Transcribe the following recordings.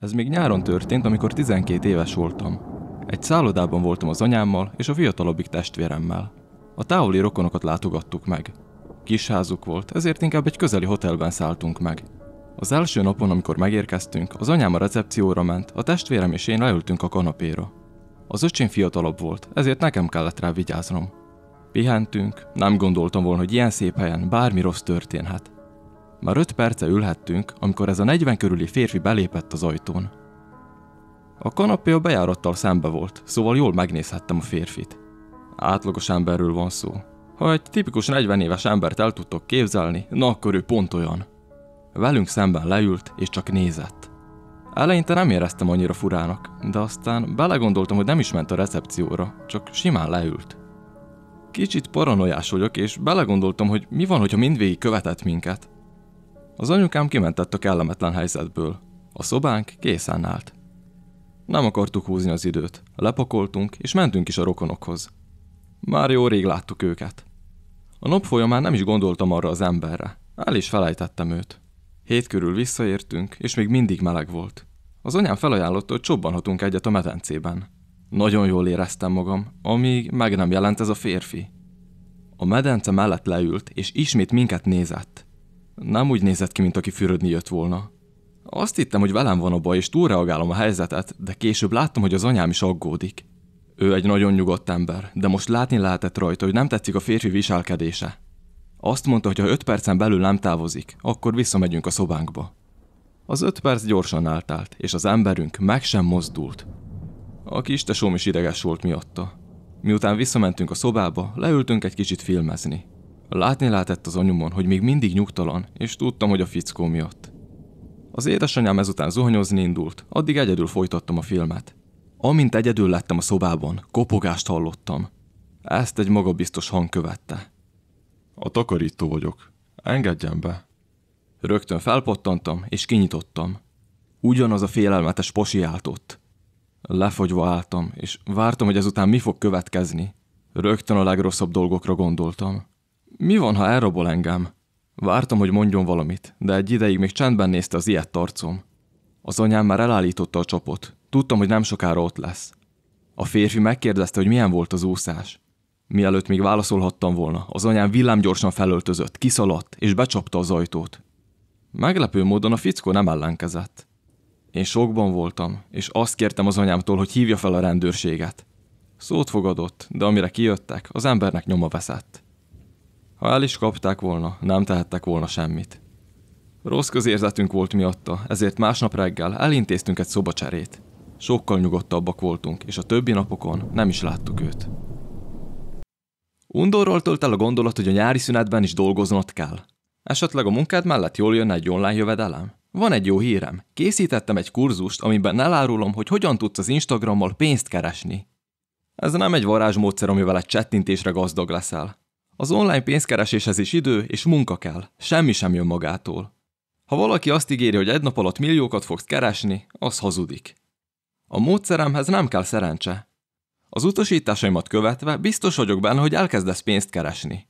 Ez még nyáron történt, amikor 12 éves voltam. Egy szállodában voltam az anyámmal és a fiatalabbik testvéremmel. A távoli rokonokat látogattuk meg. Kis házuk volt, ezért inkább egy közeli hotelben szálltunk meg. Az első napon, amikor megérkeztünk, az anyám a recepcióra ment, a testvérem és én leültünk a kanapéra. Az öcsém fiatalabb volt, ezért nekem kellett rá vigyáznom. Pihentünk, nem gondoltam volna, hogy ilyen szép helyen bármi rossz történhet. Már öt perce ülhettünk, amikor ez a 40 körüli férfi belépett az ajtón. A kanapé a bejárattal szembe volt, szóval jól megnézhettem a férfit. Átlagos emberről van szó. Ha egy tipikus 40 éves embert el tudtok képzelni, na akkor ő pont olyan. Velünk szemben leült és csak nézett. Eleinte nem éreztem annyira furának, de aztán belegondoltam, hogy nem is ment a recepcióra, csak simán leült. Kicsit paranoiás vagyok, és belegondoltam, hogy mi van, hogyha mindvégig követett minket, az anyukám kimentett a kellemetlen helyzetből. A szobánk készen állt. Nem akartuk húzni az időt, lepakoltunk és mentünk is a rokonokhoz. Már jó rég láttuk őket. A nap folyamán nem is gondoltam arra az emberre, el is felejtettem őt. Hét körül visszaértünk, és még mindig meleg volt. Az anyám felajánlotta, hogy csobbanhatunk egyet a medencében. Nagyon jól éreztem magam, amíg meg nem jelent ez a férfi. A medence mellett leült, és ismét minket nézett. Nem úgy nézett ki, mint aki fürödni jött volna. Azt hittem, hogy velem van a baj, és túlreagálom a helyzetet, de később láttam, hogy az anyám is aggódik. Ő egy nagyon nyugodt ember, de most látni lehetett rajta, hogy nem tetszik a férfi viselkedése. Azt mondta, hogy ha öt percen belül nem távozik, akkor visszamegyünk a szobánkba. Az öt perc gyorsan eltelt, és az emberünk meg sem mozdult. A kis tesóm is ideges volt miatta. Miután visszamentünk a szobába, leültünk egy kicsit filmezni. Látni lehetett az anyumon, hogy még mindig nyugtalan, és tudtam, hogy a fickó miatt. Az édesanyám ezután zuhanyozni indult, addig egyedül folytattam a filmet. Amint egyedül lettem a szobában, kopogást hallottam. Ezt egy magabiztos hang követte. A takarító vagyok. Engedjen be. Rögtön felpattantam, és kinyitottam. Ugyanaz a félelmetes posi állt ott. Lefogyva álltam, és vártam, hogy ezután mi fog következni. Rögtön a legrosszabb dolgokra gondoltam. Mi van, ha elrabol engem? Vártam, hogy mondjon valamit, de egy ideig még csendben nézte az ilyet tarcom. Az anyám már elállította a csapot. Tudtam, hogy nem sokára ott lesz. A férfi megkérdezte, hogy milyen volt az úszás. Mielőtt még válaszolhattam volna, az anyám villámgyorsan felöltözött, kiszaladt és becsapta az ajtót. Meglepő módon a fickó nem ellenkezett. Én sokban voltam, és azt kértem az anyámtól, hogy hívja fel a rendőrséget. Szót fogadott, de amire kijöttek, az embernek nyoma veszett. Ha el is kapták volna, nem tehettek volna semmit. Rossz közérzetünk volt miatta, ezért másnap reggel elintéztünk egy szobacserét. Sokkal nyugodtabbak voltunk, és a többi napokon nem is láttuk őt. Undorral tölt el a gondolat, hogy a nyári szünetben is dolgoznod kell. Esetleg a munkád mellett jól jön egy online jövedelem? Van egy jó hírem. Készítettem egy kurzust, amiben elárulom, hogy hogyan tudsz az Instagrammal pénzt keresni. Ez nem egy varázsmódszer, amivel egy csettintésre gazdag leszel. Az online pénzkereséshez is idő és munka kell, semmi sem jön magától. Ha valaki azt ígéri, hogy egy nap alatt milliókat fogsz keresni, az hazudik. A módszeremhez nem kell szerencse. Az utasításaimat követve biztos vagyok benne, hogy elkezdesz pénzt keresni.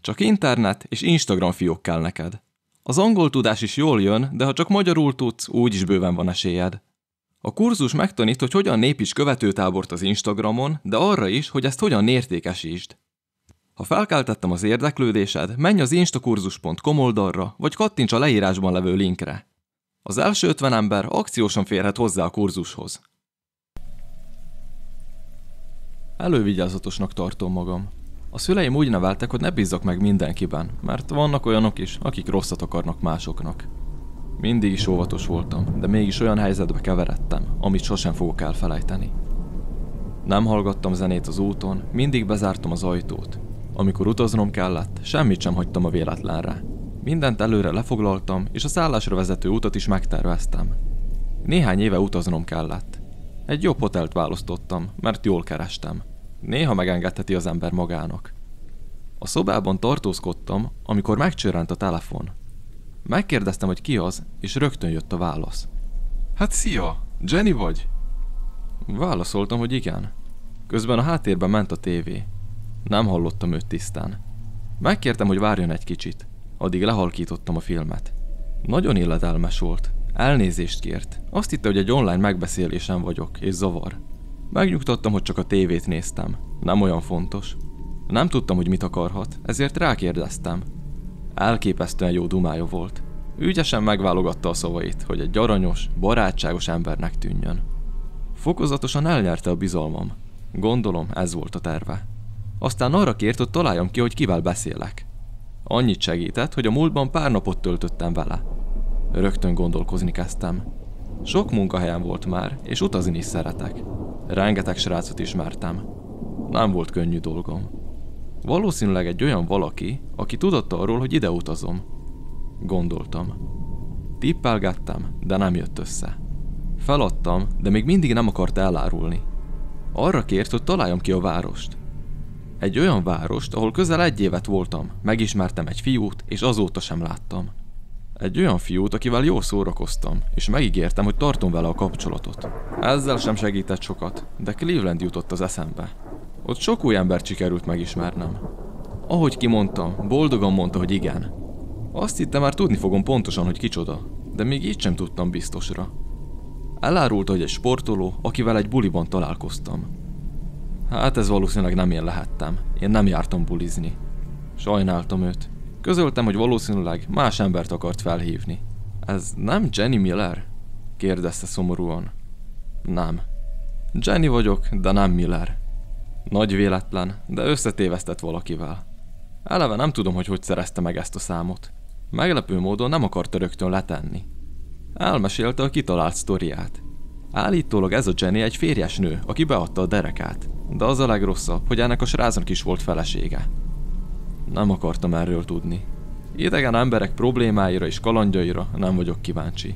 Csak internet és Instagram fiók kell neked. Az angol tudás is jól jön, de ha csak magyarul tudsz, úgy is bőven van esélyed. A kurzus megtanít, hogy hogyan népíts követőtábort az Instagramon, de arra is, hogy ezt hogyan értékesítsd. Ha felkeltettem az érdeklődésed, menj az instakurzus.com oldalra, vagy kattints a leírásban levő linkre. Az első 50 ember akciósan férhet hozzá a kurzushoz. Elővigyázatosnak tartom magam. A szüleim úgy neveltek, hogy ne bízzak meg mindenkiben, mert vannak olyanok is, akik rosszat akarnak másoknak. Mindig is óvatos voltam, de mégis olyan helyzetbe keveredtem, amit sosem fogok elfelejteni. Nem hallgattam zenét az úton, mindig bezártam az ajtót, amikor utaznom kellett, semmit sem hagytam a véletlenre. Mindent előre lefoglaltam, és a szállásra vezető utat is megterveztem. Néhány éve utaznom kellett. Egy jobb hotelt választottam, mert jól kerestem. Néha megengedheti az ember magának. A szobában tartózkodtam, amikor megcsörrent a telefon. Megkérdeztem, hogy ki az, és rögtön jött a válasz. Hát szia, Jenny vagy? Válaszoltam, hogy igen. Közben a háttérben ment a tévé. Nem hallottam őt tisztán. Megkértem, hogy várjon egy kicsit. Addig lehalkítottam a filmet. Nagyon illedelmes volt. Elnézést kért. Azt hitte, hogy egy online megbeszélésen vagyok, és zavar. Megnyugtattam, hogy csak a tévét néztem. Nem olyan fontos. Nem tudtam, hogy mit akarhat, ezért rákérdeztem. Elképesztően jó dumája volt. Ügyesen megválogatta a szavait, hogy egy aranyos, barátságos embernek tűnjön. Fokozatosan elnyerte a bizalmam. Gondolom, ez volt a terve. Aztán arra kért, hogy találjam ki, hogy kivel beszélek. Annyit segített, hogy a múltban pár napot töltöttem vele. Rögtön gondolkozni kezdtem. Sok munkahelyen volt már, és utazni is szeretek. Rengeteg srácot ismertem. Nem volt könnyű dolgom. Valószínűleg egy olyan valaki, aki tudott arról, hogy ide utazom. Gondoltam. Tippelgettem, de nem jött össze. Feladtam, de még mindig nem akart elárulni. Arra kért, hogy találjam ki a várost. Egy olyan várost, ahol közel egy évet voltam, megismertem egy fiút, és azóta sem láttam. Egy olyan fiút, akivel jól szórakoztam, és megígértem, hogy tartom vele a kapcsolatot. Ezzel sem segített sokat, de Cleveland jutott az eszembe. Ott sok új embert sikerült megismernem. Ahogy kimondtam, boldogan mondta, hogy igen. Azt hittem már tudni fogom pontosan, hogy kicsoda, de még így sem tudtam biztosra. Elárult, hogy egy sportoló, akivel egy buliban találkoztam. Hát ez valószínűleg nem én lehettem. Én nem jártam bulizni. Sajnáltam őt. Közöltem, hogy valószínűleg más embert akart felhívni. Ez nem Jenny Miller? kérdezte szomorúan. Nem. Jenny vagyok, de nem Miller. Nagy véletlen, de összetévesztett valakivel. Eleve nem tudom, hogy hogy szerezte meg ezt a számot. Meglepő módon nem akarta rögtön letenni. Elmesélte a kitalált sztoriát. Állítólag ez a Jenny egy férjes nő, aki beadta a derekát de az a legrosszabb, hogy ennek a srácnak is volt felesége. Nem akartam erről tudni. Idegen emberek problémáira és kalandjaira nem vagyok kíváncsi.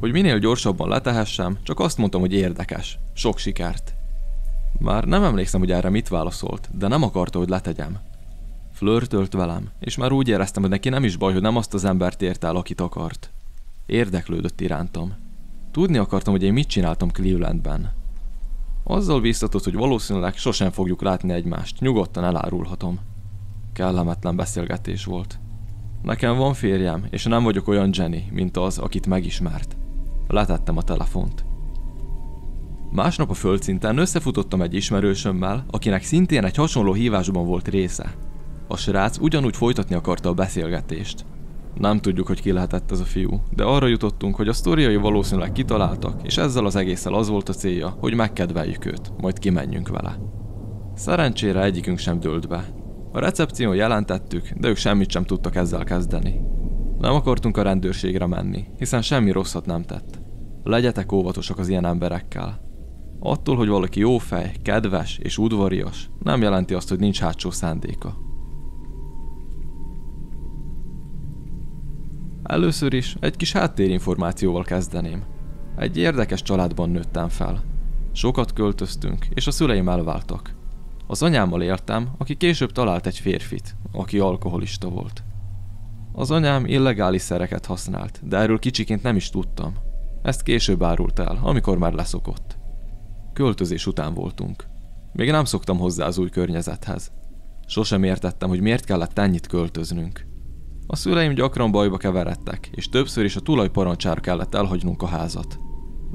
Hogy minél gyorsabban letehessem, csak azt mondtam, hogy érdekes. Sok sikert. Már nem emlékszem, hogy erre mit válaszolt, de nem akarta, hogy letegyem. Flörtölt velem, és már úgy éreztem, hogy neki nem is baj, hogy nem azt az embert ért el, akit akart. Érdeklődött irántam. Tudni akartam, hogy én mit csináltam Clevelandben, azzal biztatott, hogy valószínűleg sosem fogjuk látni egymást, nyugodtan elárulhatom. Kellemetlen beszélgetés volt. Nekem van férjem, és nem vagyok olyan Jenny, mint az, akit megismert. Letettem a telefont. Másnap a földszinten összefutottam egy ismerősömmel, akinek szintén egy hasonló hívásban volt része. A srác ugyanúgy folytatni akarta a beszélgetést. Nem tudjuk, hogy ki lehetett ez a fiú, de arra jutottunk, hogy a sztoriai valószínűleg kitaláltak, és ezzel az egésszel az volt a célja, hogy megkedveljük őt, majd kimenjünk vele. Szerencsére egyikünk sem dőlt be. A recepción jelentettük, de ők semmit sem tudtak ezzel kezdeni. Nem akartunk a rendőrségre menni, hiszen semmi rosszat nem tett. Legyetek óvatosak az ilyen emberekkel. Attól, hogy valaki jófej, kedves és udvarias, nem jelenti azt, hogy nincs hátsó szándéka. Először is egy kis háttérinformációval kezdeném. Egy érdekes családban nőttem fel. Sokat költöztünk, és a szüleim elváltak. Az anyámmal éltem, aki később talált egy férfit, aki alkoholista volt. Az anyám illegális szereket használt, de erről kicsiként nem is tudtam. Ezt később árult el, amikor már leszokott. Költözés után voltunk. Még nem szoktam hozzá az új környezethez. Sosem értettem, hogy miért kellett ennyit költöznünk. A szüleim gyakran bajba keveredtek, és többször is a tulajparancsára kellett elhagynunk a házat.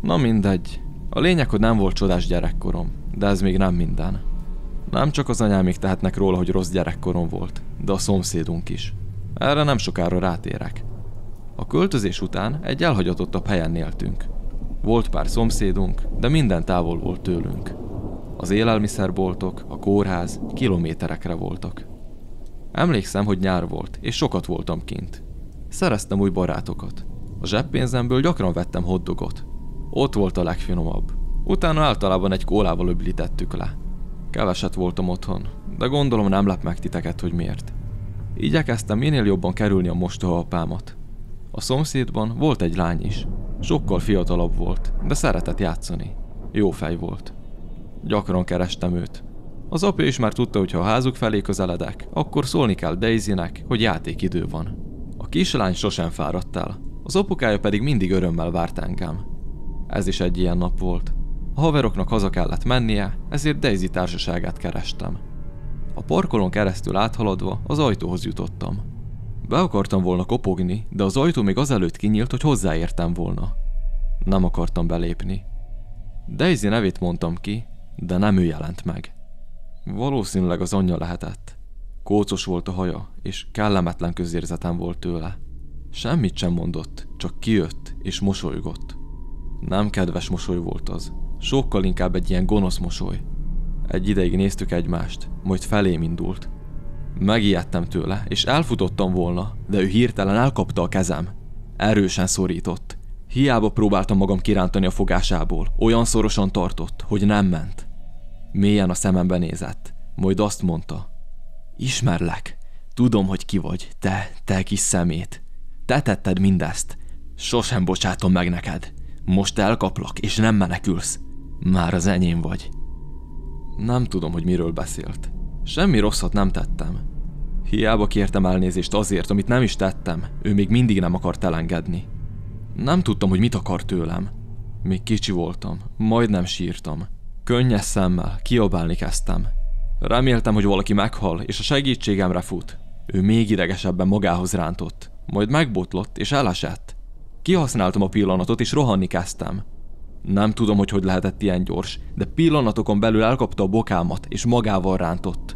Na mindegy. A lényeg, hogy nem volt csodás gyerekkorom, de ez még nem minden. Nem csak az anyámik tehetnek róla, hogy rossz gyerekkorom volt, de a szomszédunk is. Erre nem sokára rátérek. A költözés után egy elhagyatottabb helyen éltünk. Volt pár szomszédunk, de minden távol volt tőlünk. Az élelmiszerboltok, a kórház kilométerekre voltak. Emlékszem, hogy nyár volt, és sokat voltam kint. Szereztem új barátokat. A zseppénzemből gyakran vettem hoddogot. Ott volt a legfinomabb. Utána általában egy kólával öblítettük le. Keveset voltam otthon, de gondolom nem lep meg titeket, hogy miért. Igyekeztem minél jobban kerülni a mostoha apámat. A szomszédban volt egy lány is. Sokkal fiatalabb volt, de szeretett játszani. Jó fej volt. Gyakran kerestem őt, az apja is már tudta, hogy ha a házuk felé közeledek, akkor szólni kell Daisynek, hogy játékidő van. A kislány sosem fáradt el, az apukája pedig mindig örömmel várt engem. Ez is egy ilyen nap volt. A haveroknak haza kellett mennie, ezért Daisy társaságát kerestem. A parkolón keresztül áthaladva az ajtóhoz jutottam. Be akartam volna kopogni, de az ajtó még azelőtt kinyílt, hogy hozzáértem volna. Nem akartam belépni. Daisy nevét mondtam ki, de nem ő jelent meg. Valószínűleg az anyja lehetett. Kócos volt a haja, és kellemetlen közérzetem volt tőle. Semmit sem mondott, csak kijött és mosolygott. Nem kedves mosoly volt az, sokkal inkább egy ilyen gonosz mosoly. Egy ideig néztük egymást, majd felém indult. Megijedtem tőle, és elfutottam volna, de ő hirtelen elkapta a kezem. Erősen szorított. Hiába próbáltam magam kirántani a fogásából, olyan szorosan tartott, hogy nem ment. Mélyen a szemembe nézett, majd azt mondta. Ismerlek, tudom, hogy ki vagy, te, te kis szemét. Te tetted mindezt. Sosem bocsátom meg neked. Most elkaplak, és nem menekülsz. Már az enyém vagy. Nem tudom, hogy miről beszélt. Semmi rosszat nem tettem. Hiába kértem elnézést azért, amit nem is tettem, ő még mindig nem akart elengedni. Nem tudtam, hogy mit akar tőlem. Még kicsi voltam, majdnem sírtam. Könnyes szemmel kiabálni kezdtem. Reméltem, hogy valaki meghal, és a segítségemre fut. Ő még idegesebben magához rántott, majd megbotlott és elesett. Kihasználtam a pillanatot, és rohanni kezdtem. Nem tudom, hogy hogy lehetett ilyen gyors, de pillanatokon belül elkapta a bokámat, és magával rántott.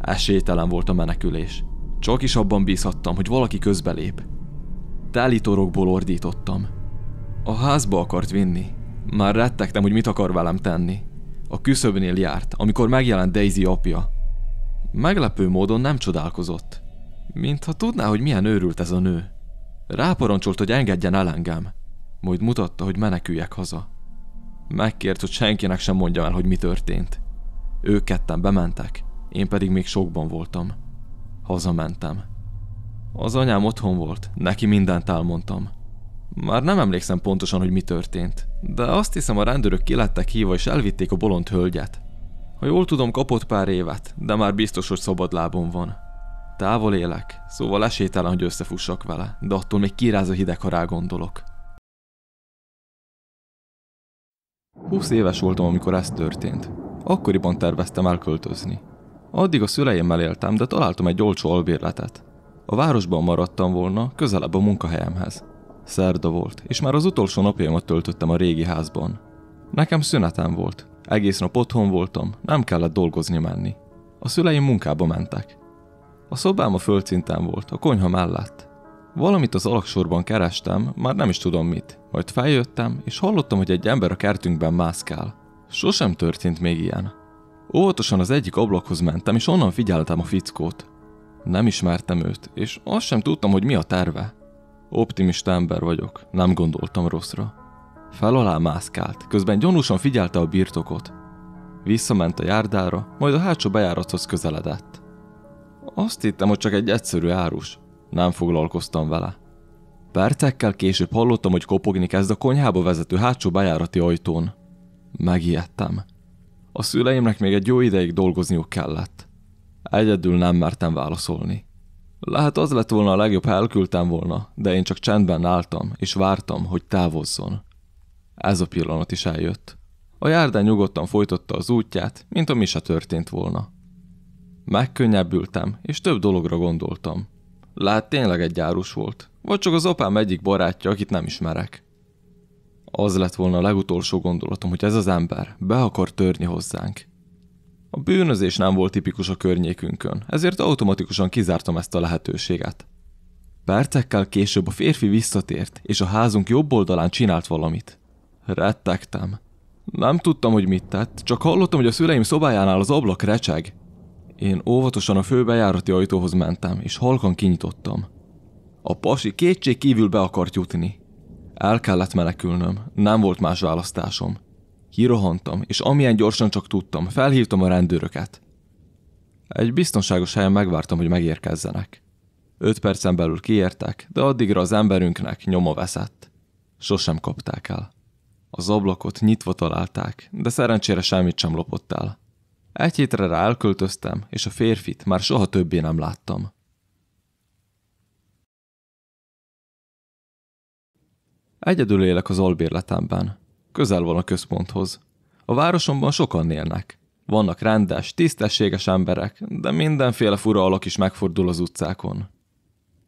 Esélytelen volt a menekülés. Csak is abban bízhattam, hogy valaki közbelép. torokból ordítottam. A házba akart vinni. Már rettegtem, hogy mit akar velem tenni a küszöbnél járt, amikor megjelent Daisy apja. Meglepő módon nem csodálkozott. Mintha tudná, hogy milyen őrült ez a nő. Ráparancsolt, hogy engedjen el engem, majd mutatta, hogy meneküljek haza. Megkért, hogy senkinek sem mondja el, hogy mi történt. Ők ketten bementek, én pedig még sokban voltam. Hazamentem. Az anyám otthon volt, neki mindent elmondtam. Már nem emlékszem pontosan, hogy mi történt, de azt hiszem a rendőrök kilettek hívva és elvitték a bolond hölgyet. Ha jól tudom, kapott pár évet, de már biztos, hogy szabadlábon van. Távol élek, szóval esélytelen, hogy összefussak vele, de attól még kiráz a hideg, ha rá gondolok. 20 éves voltam, amikor ez történt. Akkoriban terveztem elköltözni. Addig a szüleimmel éltem, de találtam egy olcsó albérletet. A városban maradtam volna, közelebb a munkahelyemhez. Szerda volt, és már az utolsó napjaimat töltöttem a régi házban. Nekem szünetem volt. Egész nap otthon voltam, nem kellett dolgozni menni. A szüleim munkába mentek. A szobám a földszinten volt, a konyha mellett. Valamit az alaksorban kerestem, már nem is tudom mit. Majd feljöttem, és hallottam, hogy egy ember a kertünkben mászkál. Sosem történt még ilyen. Óvatosan az egyik ablakhoz mentem, és onnan figyeltem a fickót. Nem ismertem őt, és azt sem tudtam, hogy mi a terve. Optimista ember vagyok, nem gondoltam rosszra. Fel alá mászkált, közben gyanúsan figyelte a birtokot. Visszament a járdára, majd a hátsó bejárathoz közeledett. Azt hittem, hogy csak egy egyszerű árus. Nem foglalkoztam vele. Percekkel később hallottam, hogy kopogni kezd a konyhába vezető hátsó bejárati ajtón. Megijedtem. A szüleimnek még egy jó ideig dolgozniuk kellett. Egyedül nem mertem válaszolni. Lehet az lett volna a legjobb, ha elküldtem volna, de én csak csendben álltam, és vártam, hogy távozzon. Ez a pillanat is eljött. A járdán nyugodtan folytatta az útját, mint ami se történt volna. Megkönnyebbültem, és több dologra gondoltam. Lehet tényleg egy gyárus volt, vagy csak az apám egyik barátja, akit nem ismerek. Az lett volna a legutolsó gondolatom, hogy ez az ember be akar törni hozzánk, a bűnözés nem volt tipikus a környékünkön, ezért automatikusan kizártam ezt a lehetőséget. Percekkel később a férfi visszatért, és a házunk jobb oldalán csinált valamit. Rettegtem. Nem tudtam, hogy mit tett, csak hallottam, hogy a szüleim szobájánál az ablak recseg. Én óvatosan a főbejárati ajtóhoz mentem, és halkan kinyitottam. A pasi kétség kívül be akart jutni. El kellett menekülnöm, nem volt más választásom. Kirohantam, és amilyen gyorsan csak tudtam, felhívtam a rendőröket. Egy biztonságos helyen megvártam, hogy megérkezzenek. Öt percen belül kiértek, de addigra az emberünknek nyoma veszett. Sosem kapták el. Az ablakot nyitva találták, de szerencsére semmit sem lopott el. Egy hétre rá elköltöztem, és a férfit már soha többé nem láttam. Egyedül élek az albérletemben közel van a központhoz. A városomban sokan élnek. Vannak rendes, tisztességes emberek, de mindenféle fura alak is megfordul az utcákon.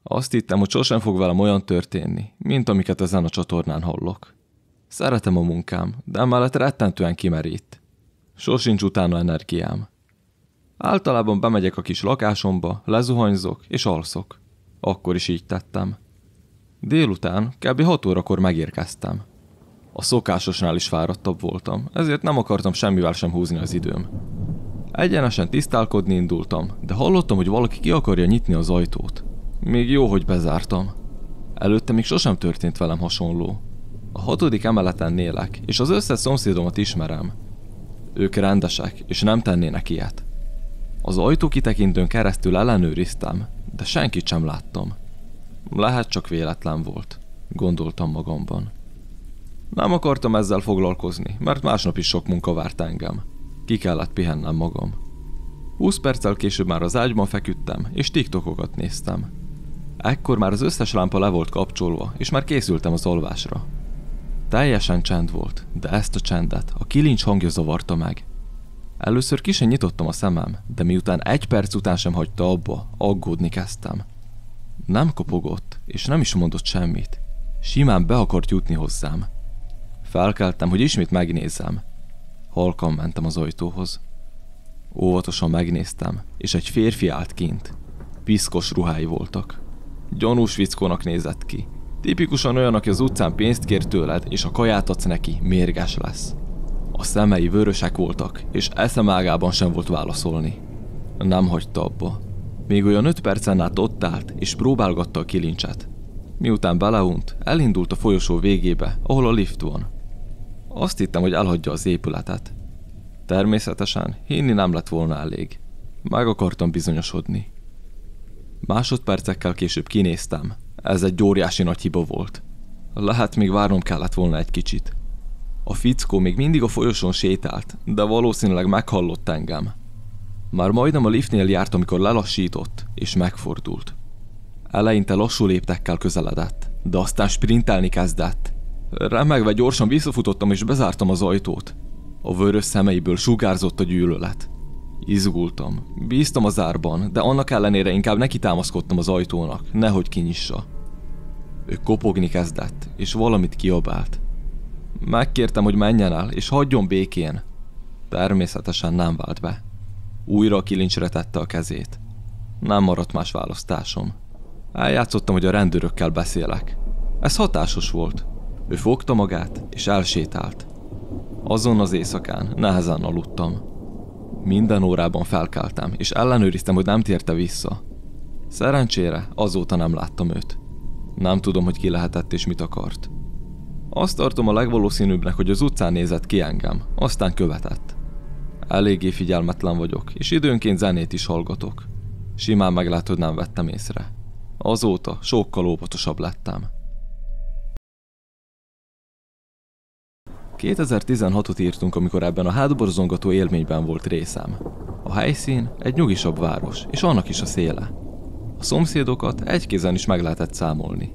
Azt hittem, hogy sosem fog velem olyan történni, mint amiket ezen a csatornán hallok. Szeretem a munkám, de emellett rettentően kimerít. Sosincs utána energiám. Általában bemegyek a kis lakásomba, lezuhanyzok és alszok. Akkor is így tettem. Délután, kb. 6 órakor megérkeztem a szokásosnál is fáradtabb voltam, ezért nem akartam semmivel sem húzni az időm. Egyenesen tisztálkodni indultam, de hallottam, hogy valaki ki akarja nyitni az ajtót. Még jó, hogy bezártam. Előtte még sosem történt velem hasonló. A hatodik emeleten nélek, és az összes szomszédomat ismerem. Ők rendesek, és nem tennének ilyet. Az ajtó kitekintőn keresztül ellenőriztem, de senkit sem láttam. Lehet csak véletlen volt, gondoltam magamban. Nem akartam ezzel foglalkozni, mert másnap is sok munka várt engem. Ki kellett pihennem magam. 20 perccel később már az ágyban feküdtem, és TikTokokat néztem. Ekkor már az összes lámpa le volt kapcsolva, és már készültem az alvásra. Teljesen csend volt, de ezt a csendet a kilincs hangja zavarta meg. Először ki sem nyitottam a szemem, de miután egy perc után sem hagyta abba, aggódni kezdtem. Nem kopogott, és nem is mondott semmit. Simán be akart jutni hozzám, Felkeltem, hogy ismét megnézzem. Halkan mentem az ajtóhoz. Óvatosan megnéztem, és egy férfi állt kint. Piszkos ruhái voltak. Gyanús vickónak nézett ki. Tipikusan olyan, aki az utcán pénzt kér tőled, és a kaját adsz neki, mérges lesz. A szemei vörösek voltak, és eszemágában sem volt válaszolni. Nem hagyta abba. Még olyan öt percen át ott állt, és próbálgatta a kilincset. Miután beleunt, elindult a folyosó végébe, ahol a lift van. Azt hittem, hogy elhagyja az épületet. Természetesen hinni nem lett volna elég. Meg akartam bizonyosodni. Másodpercekkel később kinéztem. Ez egy óriási nagy hiba volt. Lehet még várnom kellett volna egy kicsit. A fickó még mindig a folyosón sétált, de valószínűleg meghallott engem. Már majdnem a liftnél járt, amikor lelassított, és megfordult. Eleinte lassú léptekkel közeledett, de aztán sprintelni kezdett, Remegve gyorsan visszafutottam és bezártam az ajtót. A vörös szemeiből sugárzott a gyűlölet. Izgultam. Bíztam a zárban, de annak ellenére inkább neki támaszkodtam az ajtónak, nehogy kinyissa. Ő kopogni kezdett, és valamit kiabált. Megkértem, hogy menjen el, és hagyjon békén. Természetesen nem vált be. Újra a kilincsre tette a kezét. Nem maradt más választásom. Eljátszottam, hogy a rendőrökkel beszélek. Ez hatásos volt. Ő fogta magát, és elsétált. Azon az éjszakán nehezen aludtam. Minden órában felkeltem, és ellenőriztem, hogy nem térte vissza. Szerencsére azóta nem láttam őt. Nem tudom, hogy ki lehetett és mit akart. Azt tartom a legvalószínűbbnek, hogy az utcán nézett ki engem, aztán követett. Eléggé figyelmetlen vagyok, és időnként zenét is hallgatok. Simán meglátod, nem vettem észre. Azóta sokkal óvatosabb lettem. 2016-ot írtunk, amikor ebben a hátborzongató élményben volt részem. A helyszín egy nyugisabb város, és annak is a széle. A szomszédokat egy kézen is meg lehetett számolni.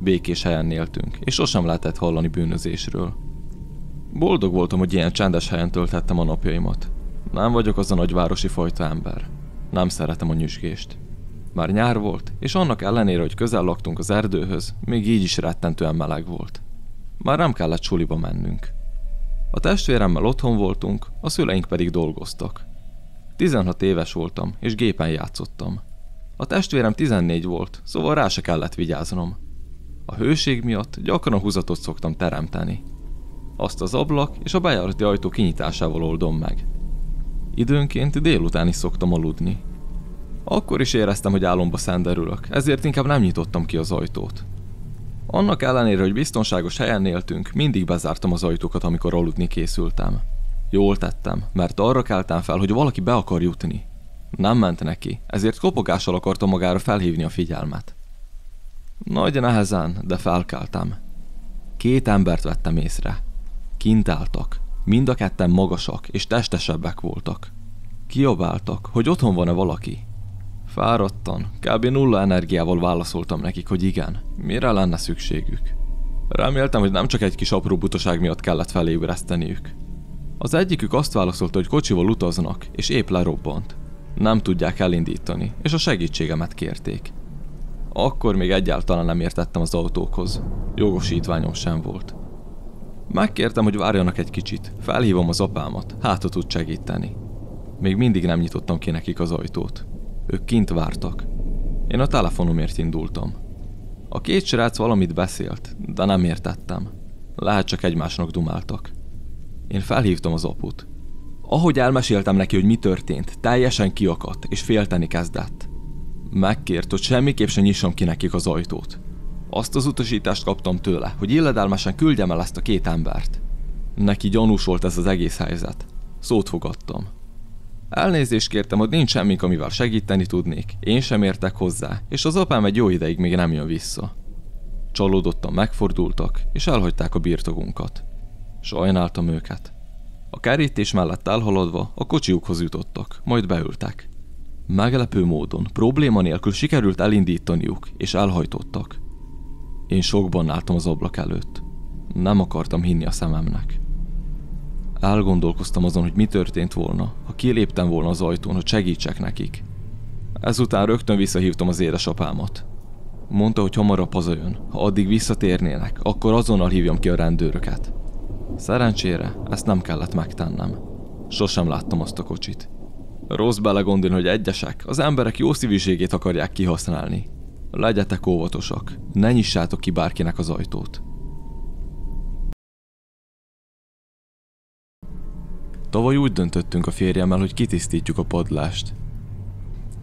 Békés helyen éltünk, és sosem lehetett hallani bűnözésről. Boldog voltam, hogy ilyen csendes helyen töltettem a napjaimat. Nem vagyok az a nagyvárosi fajta ember. Nem szeretem a nyüzsgést. Már nyár volt, és annak ellenére, hogy közel laktunk az erdőhöz, még így is rettentően meleg volt. Már nem kellett suliba mennünk. A testvéremmel otthon voltunk, a szüleink pedig dolgoztak. 16 éves voltam, és gépen játszottam. A testvérem 14 volt, szóval rá se kellett vigyáznom. A hőség miatt gyakran húzatot szoktam teremteni. Azt az ablak és a bejárati ajtó kinyitásával oldom meg. Időnként délután is szoktam aludni. Akkor is éreztem, hogy álomba szenderülök, ezért inkább nem nyitottam ki az ajtót. Annak ellenére, hogy biztonságos helyen éltünk, mindig bezártam az ajtókat, amikor aludni készültem. Jól tettem, mert arra keltem fel, hogy valaki be akar jutni. Nem ment neki, ezért kopogással akartam magára felhívni a figyelmet. Nagy nehezen, de felkeltem. Két embert vettem észre. Kint álltak. Mind a ketten magasak és testesebbek voltak. Kiabáltak, hogy otthon van-e valaki. Fáradtan, kb. nulla energiával válaszoltam nekik, hogy igen, mire lenne szükségük. Reméltem, hogy nem csak egy kis apró butaság miatt kellett felébreszteniük. Az egyikük azt válaszolta, hogy kocsival utaznak, és épp lerobbant. Nem tudják elindítani, és a segítségemet kérték. Akkor még egyáltalán nem értettem az autókhoz. Jogosítványom sem volt. Megkértem, hogy várjanak egy kicsit. Felhívom az apámat, hát tud segíteni. Még mindig nem nyitottam ki nekik az ajtót. Ők kint vártak. Én a telefonomért indultam. A két srác valamit beszélt, de nem értettem. Lehet csak egymásnak dumáltak. Én felhívtam az aput. Ahogy elmeséltem neki, hogy mi történt, teljesen kiakadt, és félteni kezdett. Megkért, hogy semmiképp se nyissam ki nekik az ajtót. Azt az utasítást kaptam tőle, hogy illedelmesen küldjem el ezt a két embert. Neki gyanús volt ez az egész helyzet. Szót fogadtam. Elnézést kértem, hogy nincs semmi, amivel segíteni tudnék. Én sem értek hozzá, és az apám egy jó ideig még nem jön vissza. Csalódottan megfordultak, és elhagyták a birtokunkat. Sajnáltam őket. A kerítés mellett elhaladva a kocsiukhoz jutottak, majd beültek. Meglepő módon, probléma nélkül sikerült elindítaniuk, és elhajtottak. Én sokban álltam az ablak előtt. Nem akartam hinni a szememnek. Elgondolkoztam azon, hogy mi történt volna, ha kiléptem volna az ajtón, hogy segítsek nekik. Ezután rögtön visszahívtam az édesapámat. Mondta, hogy hamarabb hazajön, ha addig visszatérnének, akkor azonnal hívjam ki a rendőröket. Szerencsére ezt nem kellett megtennem. Sosem láttam azt a kocsit. Rossz belegondolni, hogy egyesek, az emberek jó szívűségét akarják kihasználni. Legyetek óvatosak, ne nyissátok ki bárkinek az ajtót. Tavaly úgy döntöttünk a férjemmel, hogy kitisztítjuk a padlást.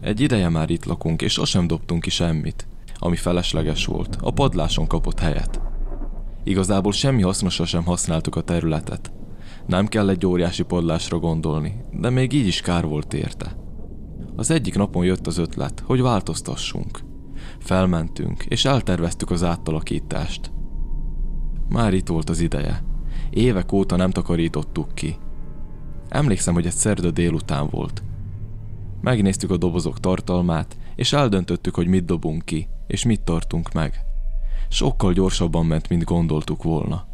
Egy ideje már itt lakunk, és sosem dobtunk ki semmit, ami felesleges volt. A padláson kapott helyet. Igazából semmi hasznosra sem használtuk a területet. Nem kell egy óriási padlásra gondolni, de még így is kár volt érte. Az egyik napon jött az ötlet, hogy változtassunk. Felmentünk, és elterveztük az átalakítást. Már itt volt az ideje. Évek óta nem takarítottuk ki, Emlékszem, hogy egy szerda délután volt. Megnéztük a dobozok tartalmát, és eldöntöttük, hogy mit dobunk ki, és mit tartunk meg. Sokkal gyorsabban ment, mint gondoltuk volna.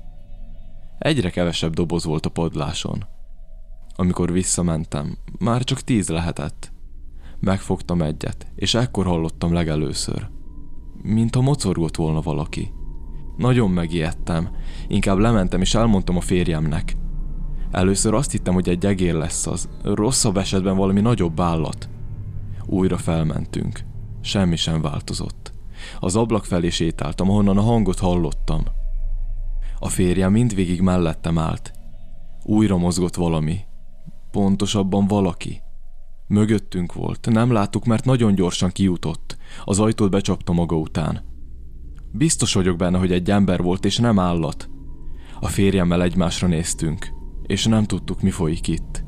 Egyre kevesebb doboz volt a padláson. Amikor visszamentem, már csak tíz lehetett. Megfogtam egyet, és ekkor hallottam legelőször. Mint ha mocorgott volna valaki. Nagyon megijedtem, inkább lementem és elmondtam a férjemnek – Először azt hittem, hogy egy egér lesz az, rosszabb esetben valami nagyobb állat. Újra felmentünk. Semmi sem változott. Az ablak felé sétáltam, ahonnan a hangot hallottam. A férjem mindvégig mellettem állt. Újra mozgott valami. Pontosabban valaki. Mögöttünk volt, nem láttuk, mert nagyon gyorsan kijutott. Az ajtót becsapta maga után. Biztos vagyok benne, hogy egy ember volt és nem állat. A férjemmel egymásra néztünk és nem tudtuk, mi folyik itt.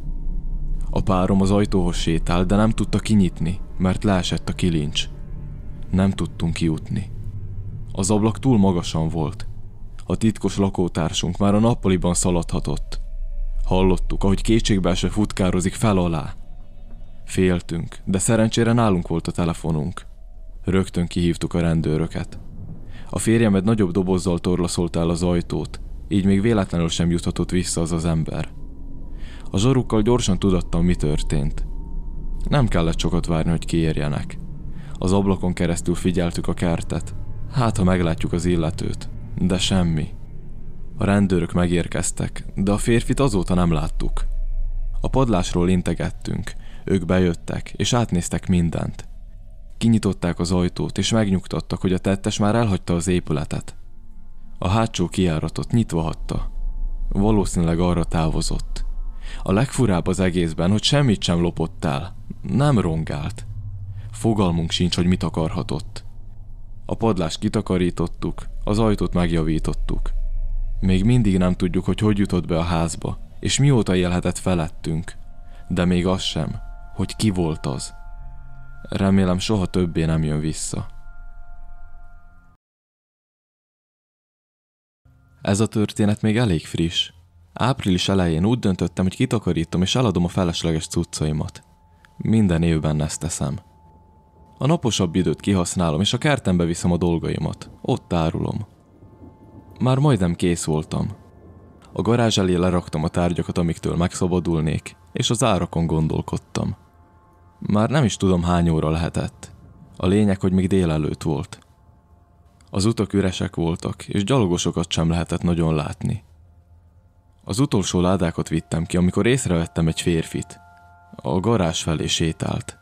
A párom az ajtóhoz sétál, de nem tudta kinyitni, mert leesett a kilincs. Nem tudtunk kijutni. Az ablak túl magasan volt. A titkos lakótársunk már a nappaliban szaladhatott. Hallottuk, ahogy kétségbeesve futkározik fel alá. Féltünk, de szerencsére nálunk volt a telefonunk. Rögtön kihívtuk a rendőröket. A férjemed nagyobb dobozzal torlaszolt el az ajtót, így még véletlenül sem juthatott vissza az az ember. A zsarukkal gyorsan tudattam, mi történt. Nem kellett sokat várni, hogy kiérjenek. Az ablakon keresztül figyeltük a kertet. Hát, ha meglátjuk az illetőt. De semmi. A rendőrök megérkeztek, de a férfit azóta nem láttuk. A padlásról integettünk, ők bejöttek, és átnéztek mindent. Kinyitották az ajtót, és megnyugtattak, hogy a tettes már elhagyta az épületet. A hátsó kiáratot nyitva hagyta. Valószínűleg arra távozott. A legfurább az egészben, hogy semmit sem lopott el. Nem rongált. Fogalmunk sincs, hogy mit akarhatott. A padlást kitakarítottuk, az ajtót megjavítottuk. Még mindig nem tudjuk, hogy hogy jutott be a házba, és mióta élhetett felettünk. De még az sem, hogy ki volt az. Remélem soha többé nem jön vissza. Ez a történet még elég friss. Április elején úgy döntöttem, hogy kitakarítom és eladom a felesleges cuccaimat. Minden évben ezt teszem. A naposabb időt kihasználom, és a kertembe viszem a dolgaimat. Ott árulom. Már majdnem kész voltam. A garázs elé leraktam a tárgyakat, amiktől megszabadulnék, és az árakon gondolkodtam. Már nem is tudom hány óra lehetett. A lényeg, hogy még délelőtt volt. Az utak üresek voltak, és gyalogosokat sem lehetett nagyon látni. Az utolsó ládákat vittem ki, amikor észrevettem egy férfit. A garázs felé sétált.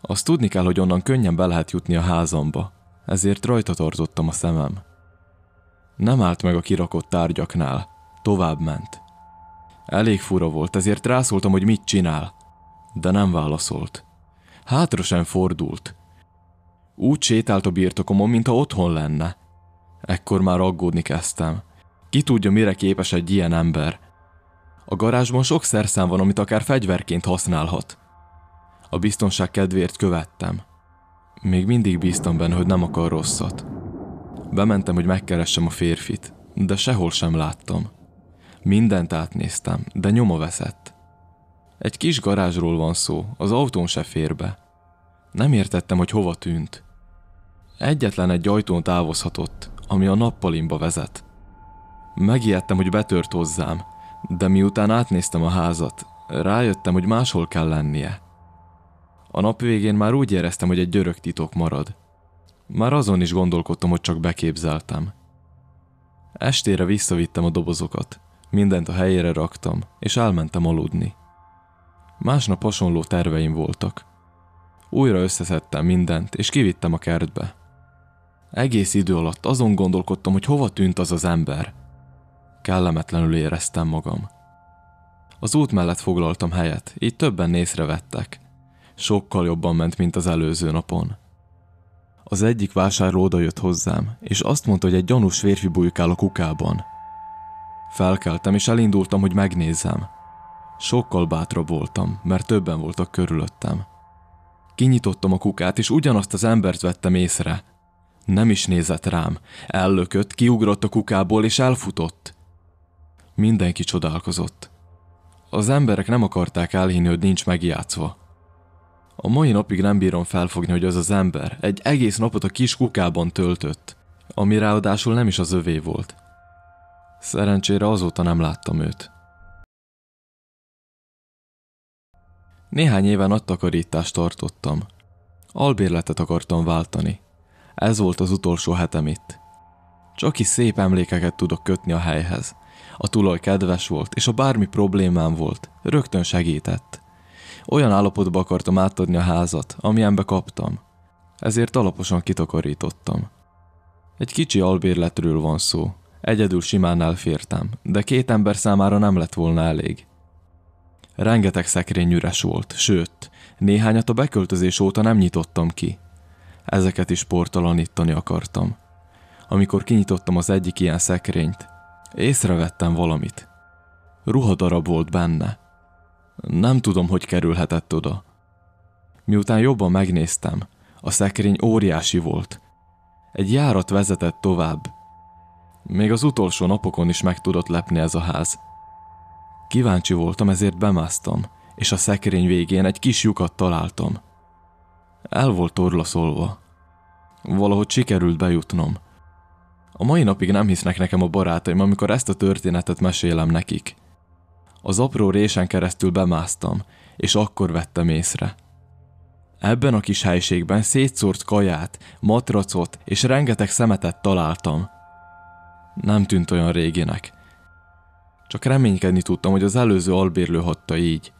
Azt tudni kell, hogy onnan könnyen be lehet jutni a házamba, ezért rajta tartottam a szemem. Nem állt meg a kirakott tárgyaknál, tovább ment. Elég fura volt, ezért rászóltam, hogy mit csinál, de nem válaszolt. Hátra sem fordult, úgy sétált a birtokomon, mintha otthon lenne. Ekkor már aggódni kezdtem. Ki tudja, mire képes egy ilyen ember. A garázsban sok szerszám van, amit akár fegyverként használhat. A biztonság kedvéért követtem. Még mindig bíztam benne, hogy nem akar rosszat. Bementem, hogy megkeressem a férfit, de sehol sem láttam. Mindent átnéztem, de nyoma veszett. Egy kis garázsról van szó, az autón se fér be. Nem értettem, hogy hova tűnt. Egyetlen egy ajtón távozhatott, ami a nappalimba vezet. Megijedtem, hogy betört hozzám, de miután átnéztem a házat, rájöttem, hogy máshol kell lennie. A nap végén már úgy éreztem, hogy egy györök titok marad. Már azon is gondolkodtam, hogy csak beképzeltem. Estére visszavittem a dobozokat, mindent a helyére raktam, és elmentem aludni. Másnap hasonló terveim voltak. Újra összeszedtem mindent, és kivittem a kertbe. Egész idő alatt azon gondolkodtam, hogy hova tűnt az az ember. Kellemetlenül éreztem magam. Az út mellett foglaltam helyet, így többen észrevettek. Sokkal jobban ment, mint az előző napon. Az egyik vásárló jött hozzám, és azt mondta, hogy egy gyanús férfi bujkál a kukában. Felkeltem, és elindultam, hogy megnézzem. Sokkal bátrabb voltam, mert többen voltak körülöttem. Kinyitottam a kukát, és ugyanazt az embert vettem észre, nem is nézett rám. Ellökött, kiugrott a kukából és elfutott. Mindenki csodálkozott. Az emberek nem akarták elhinni, hogy nincs megjátszva. A mai napig nem bírom felfogni, hogy az az ember egy egész napot a kis kukában töltött, ami ráadásul nem is az övé volt. Szerencsére azóta nem láttam őt. Néhány éven nagy takarítást tartottam. Albérletet akartam váltani. Ez volt az utolsó hetem itt. Csak szép emlékeket tudok kötni a helyhez. A tulaj kedves volt, és a bármi problémám volt, rögtön segített. Olyan állapotba akartam átadni a házat, amilyenbe kaptam. Ezért alaposan kitakarítottam. Egy kicsi albérletről van szó. Egyedül simán elfértem, de két ember számára nem lett volna elég. Rengeteg szekrény üres volt, sőt, néhányat a beköltözés óta nem nyitottam ki ezeket is sportalanítani akartam. Amikor kinyitottam az egyik ilyen szekrényt, észrevettem valamit. Ruhadarab volt benne. Nem tudom, hogy kerülhetett oda. Miután jobban megnéztem, a szekrény óriási volt. Egy járat vezetett tovább. Még az utolsó napokon is meg tudott lepni ez a ház. Kíváncsi voltam, ezért bemásztam, és a szekrény végén egy kis lyukat találtam – el volt torlaszolva. Valahogy sikerült bejutnom. A mai napig nem hisznek nekem a barátaim, amikor ezt a történetet mesélem nekik. Az apró résen keresztül bemásztam, és akkor vettem észre. Ebben a kis helységben szétszórt kaját, matracot és rengeteg szemetet találtam. Nem tűnt olyan réginek. Csak reménykedni tudtam, hogy az előző albérlő hatta így.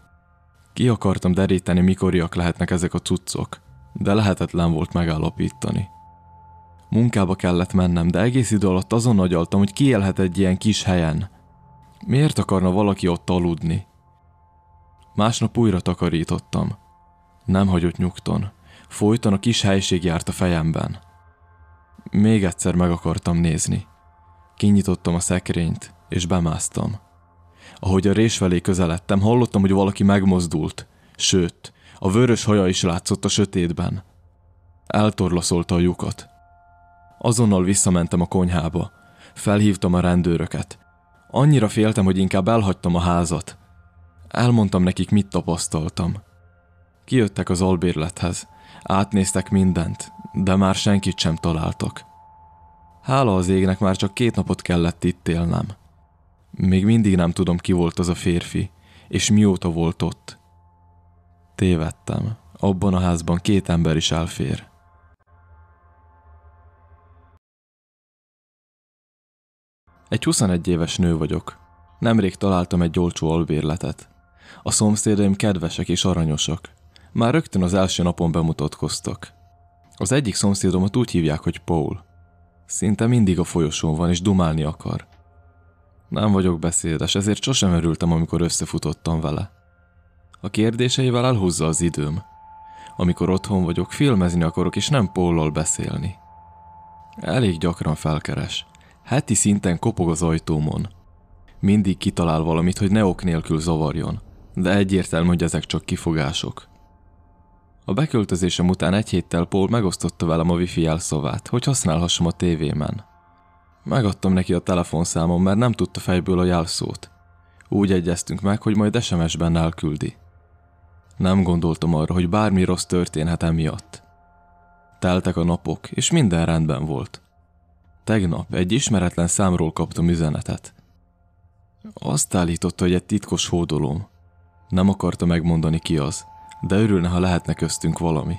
Ki akartam deríteni, mikoriak lehetnek ezek a cuccok de lehetetlen volt megállapítani. Munkába kellett mennem, de egész idő alatt azon agyaltam, hogy kiélhet egy ilyen kis helyen. Miért akarna valaki ott aludni? Másnap újra takarítottam. Nem hagyott nyugton. Folyton a kis helység járt a fejemben. Még egyszer meg akartam nézni. Kinyitottam a szekrényt, és bemásztam. Ahogy a rés felé közeledtem, hallottam, hogy valaki megmozdult. Sőt, a vörös haja is látszott a sötétben. Eltorlaszolta a lyukat. Azonnal visszamentem a konyhába. Felhívtam a rendőröket. Annyira féltem, hogy inkább elhagytam a házat. Elmondtam nekik, mit tapasztaltam. Kijöttek az albérlethez. Átnéztek mindent, de már senkit sem találtak. Hála az égnek már csak két napot kellett itt élnem. Még mindig nem tudom, ki volt az a férfi, és mióta volt ott. Tévedtem. Abban a házban két ember is elfér. Egy 21 éves nő vagyok. Nemrég találtam egy olcsó albérletet. A szomszédaim kedvesek és aranyosak. Már rögtön az első napon bemutatkoztak. Az egyik szomszédomat úgy hívják, hogy Paul. Szinte mindig a folyosón van, és dumálni akar. Nem vagyok beszédes, ezért sosem örültem, amikor összefutottam vele. A kérdéseivel elhúzza az időm. Amikor otthon vagyok, filmezni akarok, és nem Póllal beszélni. Elég gyakran felkeres. Heti szinten kopog az ajtómon. Mindig kitalál valamit, hogy ne ok nélkül zavarjon, de egyértelmű, hogy ezek csak kifogások. A beköltözésem után egy héttel Paul megosztotta velem a wifi jelszavát, hogy használhassam a tévémen. Megadtam neki a telefonszámom, mert nem tudta fejből a jelszót. Úgy egyeztünk meg, hogy majd SMS-ben elküldi. Nem gondoltam arra, hogy bármi rossz történhet emiatt. Teltek a napok, és minden rendben volt. Tegnap egy ismeretlen számról kaptam üzenetet. Azt állította, hogy egy titkos hódolom. Nem akarta megmondani ki az, de örülne, ha lehetne köztünk valami.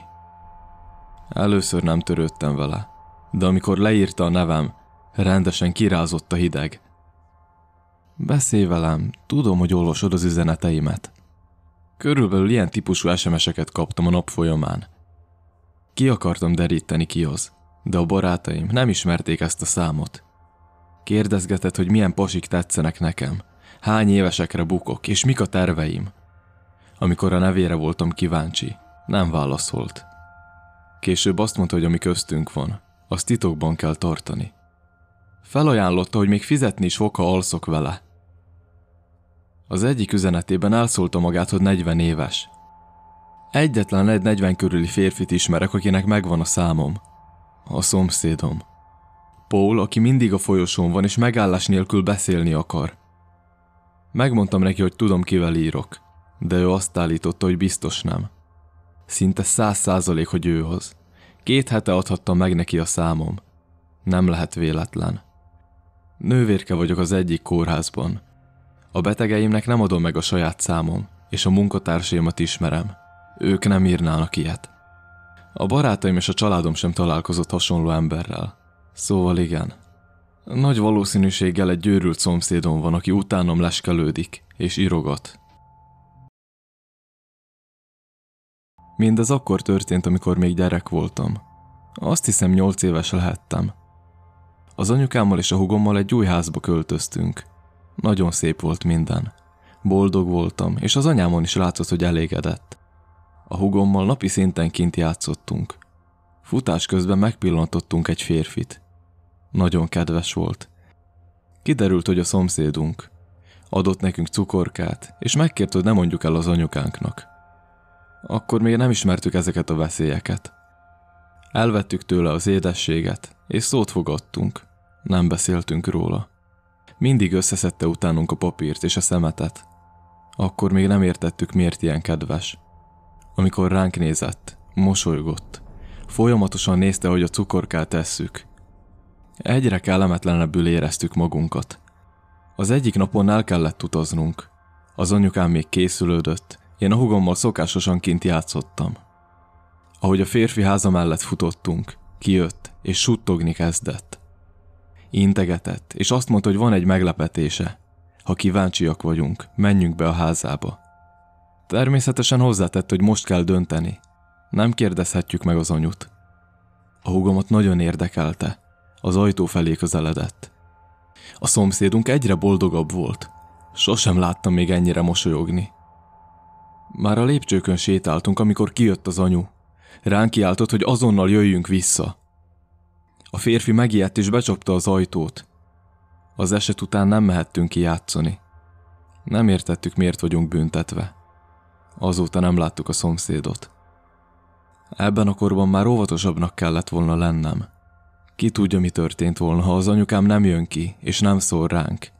Először nem törődtem vele, de amikor leírta a nevem, rendesen kirázott a hideg. Beszélj velem, tudom, hogy olvasod az üzeneteimet. Körülbelül ilyen típusú SMS-eket kaptam a nap folyamán. Ki akartam deríteni az, de a barátaim nem ismerték ezt a számot. Kérdezgetett, hogy milyen pasik tetszenek nekem, hány évesekre bukok, és mik a terveim. Amikor a nevére voltam kíváncsi, nem válaszolt. Később azt mondta, hogy ami köztünk van, azt titokban kell tartani. Felajánlotta, hogy még fizetni is fog, ha alszok vele – az egyik üzenetében elszólta magát, hogy 40 éves. Egyetlen egy 40 körüli férfit ismerek, akinek megvan a számom. A szomszédom. Paul, aki mindig a folyosón van és megállás nélkül beszélni akar. Megmondtam neki, hogy tudom, kivel írok, de ő azt állította, hogy biztos nem. Szinte száz százalék, hogy őhoz. Két hete adhattam meg neki a számom. Nem lehet véletlen. Nővérke vagyok az egyik kórházban, a betegeimnek nem adom meg a saját számom, és a munkatársaimat ismerem. Ők nem írnának ilyet. A barátaim és a családom sem találkozott hasonló emberrel. Szóval igen. Nagy valószínűséggel egy győrült szomszédom van, aki utánom leskelődik, és írogat. Mindez akkor történt, amikor még gyerek voltam. Azt hiszem, nyolc éves lehettem. Az anyukámmal és a hugommal egy új házba költöztünk, nagyon szép volt minden. Boldog voltam, és az anyámon is látszott, hogy elégedett. A hugommal napi szinten kint játszottunk. Futás közben megpillantottunk egy férfit. Nagyon kedves volt. Kiderült, hogy a szomszédunk. Adott nekünk cukorkát, és megkért, hogy ne mondjuk el az anyukánknak. Akkor még nem ismertük ezeket a veszélyeket. Elvettük tőle az édességet, és szót fogadtunk. Nem beszéltünk róla. Mindig összeszedte utánunk a papírt és a szemetet. Akkor még nem értettük, miért ilyen kedves. Amikor ránk nézett, mosolygott. Folyamatosan nézte, hogy a cukorkát tesszük. Egyre kellemetlenebbül éreztük magunkat. Az egyik napon el kellett utaznunk. Az anyukám még készülődött, én a hugommal szokásosan kint játszottam. Ahogy a férfi háza mellett futottunk, kijött és suttogni kezdett. Integetett, és azt mondta, hogy van egy meglepetése. Ha kíváncsiak vagyunk, menjünk be a házába. Természetesen hozzátett, hogy most kell dönteni. Nem kérdezhetjük meg az anyut. A húgomat nagyon érdekelte. Az ajtó felé közeledett. A szomszédunk egyre boldogabb volt. Sosem láttam még ennyire mosolyogni. Már a lépcsőkön sétáltunk, amikor kijött az anyu. Ránk kiáltott, hogy azonnal jöjjünk vissza. A férfi megijedt és becsapta az ajtót. Az eset után nem mehettünk ki játszani. Nem értettük, miért vagyunk büntetve. Azóta nem láttuk a szomszédot. Ebben a korban már óvatosabbnak kellett volna lennem. Ki tudja, mi történt volna, ha az anyukám nem jön ki, és nem szól ránk.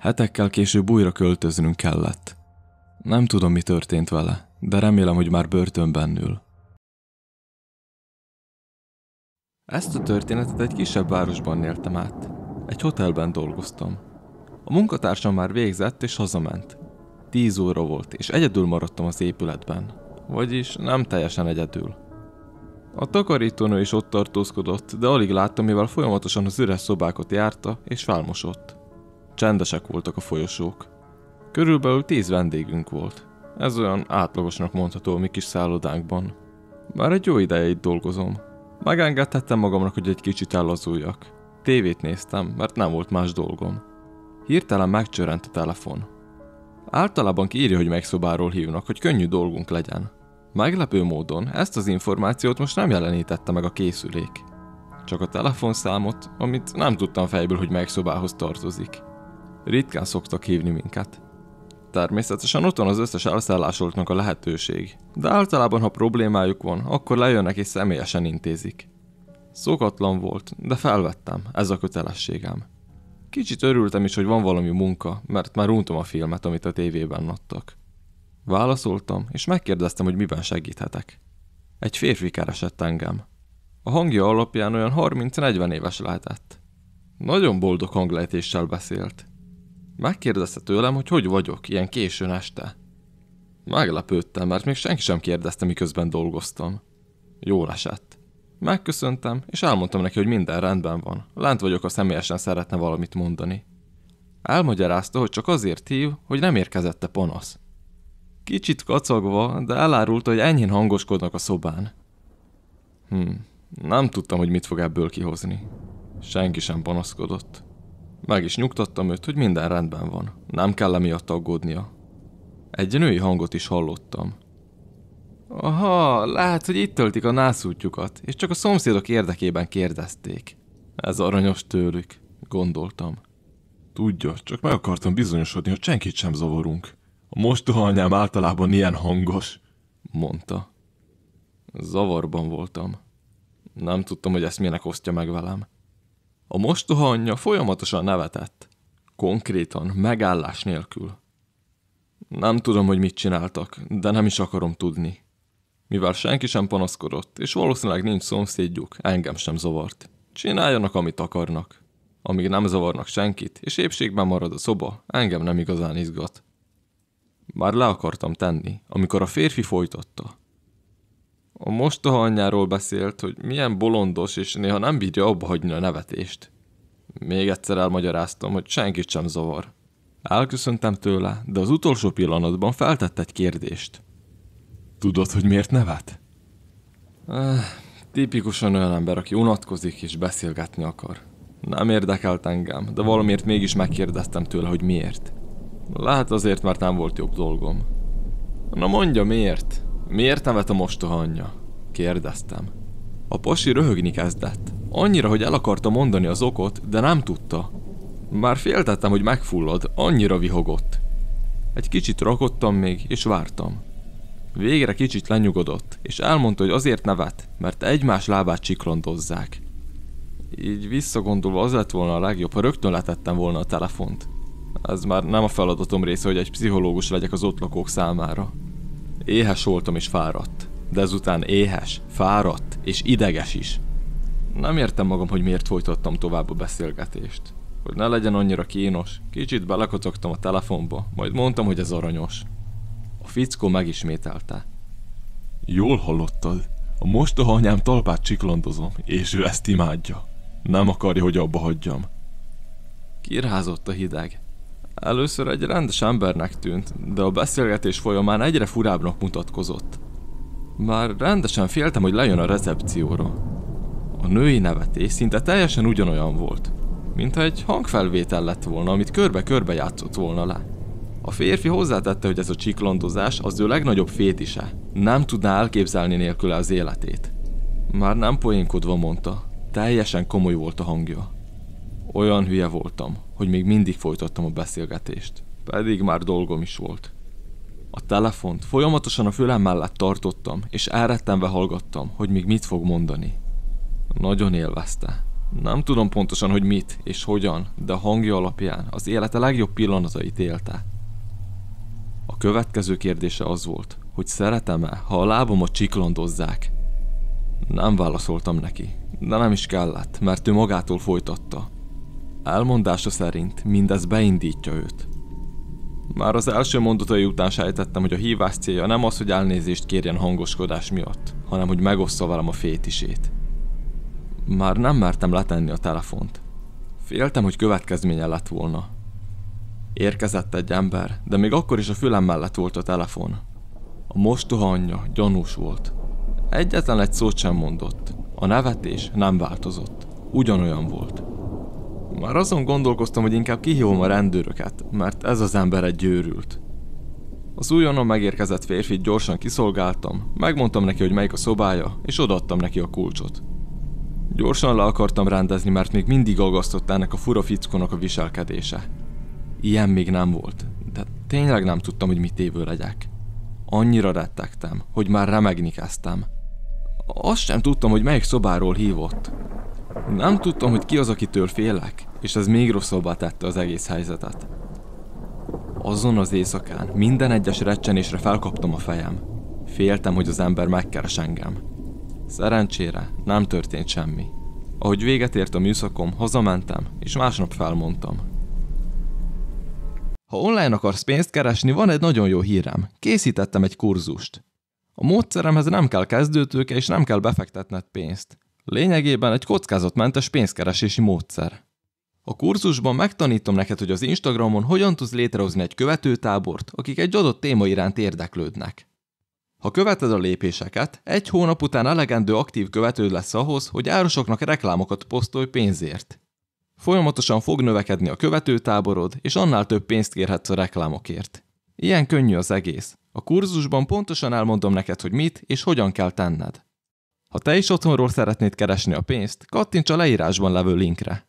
Hetekkel később újra költöznünk kellett. Nem tudom, mi történt vele, de remélem, hogy már börtönben ül. Ezt a történetet egy kisebb városban éltem át. Egy hotelben dolgoztam. A munkatársam már végzett és hazament. Tíz óra volt, és egyedül maradtam az épületben. Vagyis nem teljesen egyedül. A takarítónő is ott tartózkodott, de alig láttam, mivel folyamatosan az üres szobákat járta és felmosott. Csendesek voltak a folyosók. Körülbelül tíz vendégünk volt. Ez olyan átlagosnak mondható a mi kis szállodánkban. Már egy jó ideje itt dolgozom, Megengedhettem magamnak, hogy egy kicsit ellazuljak. Tévét néztem, mert nem volt más dolgom. Hirtelen megcsörrent a telefon. Általában kiírja, hogy megszobáról hívnak, hogy könnyű dolgunk legyen. Meglepő módon ezt az információt most nem jelenítette meg a készülék. Csak a telefonszámot, amit nem tudtam fejből, hogy megszobához tartozik. Ritkán szoktak hívni minket. Természetesen ott van az összes elszállásoltnak a lehetőség, de általában ha problémájuk van, akkor lejönnek és személyesen intézik. Szokatlan volt, de felvettem, ez a kötelességem. Kicsit örültem is, hogy van valami munka, mert már untom a filmet, amit a tévében adtak. Válaszoltam, és megkérdeztem, hogy miben segíthetek. Egy férfi keresett engem. A hangja alapján olyan 30-40 éves lehetett. Nagyon boldog hanglejtéssel beszélt. Megkérdezte tőlem, hogy hogy vagyok, ilyen későn este. Meglepődtem, mert még senki sem kérdezte, miközben dolgoztam. Jól esett. Megköszöntem, és elmondtam neki, hogy minden rendben van. Lent vagyok, ha személyesen szeretne valamit mondani. Elmagyarázta, hogy csak azért hív, hogy nem érkezette panasz. Kicsit kacagva, de elárulta, hogy enyhén hangoskodnak a szobán. Hm, nem tudtam, hogy mit fog ebből kihozni. Senki sem panaszkodott. Meg is nyugtattam őt, hogy minden rendben van, nem kell emiatt aggódnia. Egy női hangot is hallottam. Aha, lehet, hogy itt töltik a nászútjukat, és csak a szomszédok érdekében kérdezték. Ez aranyos tőlük, gondoltam. Tudja, csak meg akartam bizonyosodni, hogy senkit sem zavarunk. A mostoha anyám általában ilyen hangos, mondta. Zavarban voltam. Nem tudtam, hogy ezt minek osztja meg velem. A mostoha anyja folyamatosan nevetett. Konkrétan, megállás nélkül. Nem tudom, hogy mit csináltak, de nem is akarom tudni. Mivel senki sem panaszkodott, és valószínűleg nincs szomszédjuk, engem sem zavart. Csináljanak, amit akarnak. Amíg nem zavarnak senkit, és épségben marad a szoba, engem nem igazán izgat. Már le akartam tenni, amikor a férfi folytatta a mostoha anyjáról beszélt, hogy milyen bolondos, és néha nem bírja abba hagyni a nevetést. Még egyszer elmagyaráztam, hogy senkit sem zavar. Elköszöntem tőle, de az utolsó pillanatban feltett egy kérdést. Tudod, hogy miért nevet? Éh, eh, tipikusan olyan ember, aki unatkozik és beszélgetni akar. Nem érdekelt engem, de valamiért mégis megkérdeztem tőle, hogy miért. Lehet azért, mert nem volt jobb dolgom. Na mondja miért? Miért nevet a mostoha anyja? kérdeztem. A pasi röhögni kezdett. Annyira, hogy el akarta mondani az okot, de nem tudta. Már féltettem, hogy megfullad, annyira vihogott. Egy kicsit rakottam még, és vártam. Végre kicsit lenyugodott, és elmondta, hogy azért nevet, mert egymás lábát csiklandozzák. Így visszagondolva az lett volna a legjobb, ha rögtön letettem volna a telefont. Ez már nem a feladatom része, hogy egy pszichológus legyek az ott lakók számára. Éhes voltam és fáradt, de ezután éhes, fáradt és ideges is. Nem értem magam, hogy miért folytattam tovább a beszélgetést. Hogy ne legyen annyira kínos, kicsit belekocogtam a telefonba, majd mondtam, hogy ez aranyos. A fickó megismételte. Jól hallottad. A mostoha anyám talpát csiklandozom, és ő ezt imádja. Nem akarja, hogy abba hagyjam. Kirázott a hideg. Először egy rendes embernek tűnt, de a beszélgetés folyamán egyre furábbnak mutatkozott. Már rendesen féltem, hogy lejön a recepcióra. A női nevetés szinte teljesen ugyanolyan volt, mint egy hangfelvétel lett volna, amit körbe-körbe játszott volna le. A férfi hozzátette, hogy ez a csiklandozás az ő legnagyobb fétise. Nem tudná elképzelni nélküle az életét. Már nem poénkodva mondta, teljesen komoly volt a hangja. Olyan hülye voltam, hogy még mindig folytattam a beszélgetést, pedig már dolgom is volt. A telefont folyamatosan a fülem mellett tartottam, és elrettenve hallgattam, hogy még mit fog mondani. Nagyon élvezte. Nem tudom pontosan, hogy mit és hogyan, de a hangja alapján az élete legjobb pillanatait élte. A következő kérdése az volt, hogy szeretem-e, ha a lábomat csiklandozzák. Nem válaszoltam neki, de nem is kellett, mert ő magától folytatta. Elmondása szerint mindez beindítja őt. Már az első mondatai után sejtettem, hogy a hívás célja nem az, hogy elnézést kérjen hangoskodás miatt, hanem hogy megossza velem a fétisét. Már nem mertem letenni a telefont. Féltem, hogy következménye lett volna. Érkezett egy ember, de még akkor is a fülem mellett volt a telefon. A mostoha anyja gyanús volt. Egyetlen egy szót sem mondott. A nevetés nem változott. Ugyanolyan volt. Már azon gondolkoztam, hogy inkább kihívom a rendőröket, mert ez az ember egy győrült. Az újonnan megérkezett férfit gyorsan kiszolgáltam, megmondtam neki, hogy melyik a szobája, és odaadtam neki a kulcsot. Gyorsan le akartam rendezni, mert még mindig aggasztott ennek a fura fickónak a viselkedése. Ilyen még nem volt, de tényleg nem tudtam, hogy mit évő legyek. Annyira rettegtem, hogy már remegni kezdtem. Azt sem tudtam, hogy melyik szobáról hívott. Nem tudtam, hogy ki az, akitől félek, és ez még rosszabbá tette az egész helyzetet. Azon az éjszakán minden egyes recsenésre felkaptam a fejem. Féltem, hogy az ember megkeres engem. Szerencsére nem történt semmi. Ahogy véget ért a műszakom, hazamentem, és másnap felmondtam. Ha online akarsz pénzt keresni, van egy nagyon jó hírem. Készítettem egy kurzust. A módszeremhez nem kell kezdőtőke és nem kell befektetned pénzt. Lényegében egy kockázatmentes pénzkeresési módszer. A kurzusban megtanítom neked, hogy az Instagramon hogyan tudsz létrehozni egy követőtábort, akik egy adott téma iránt érdeklődnek. Ha követed a lépéseket, egy hónap után elegendő aktív követőd lesz ahhoz, hogy árusoknak reklámokat posztolj pénzért. Folyamatosan fog növekedni a követőtáborod, és annál több pénzt kérhetsz a reklámokért. Ilyen könnyű az egész. A kurzusban pontosan elmondom neked, hogy mit és hogyan kell tenned. Ha te is otthonról szeretnéd keresni a pénzt, kattints a leírásban levő linkre.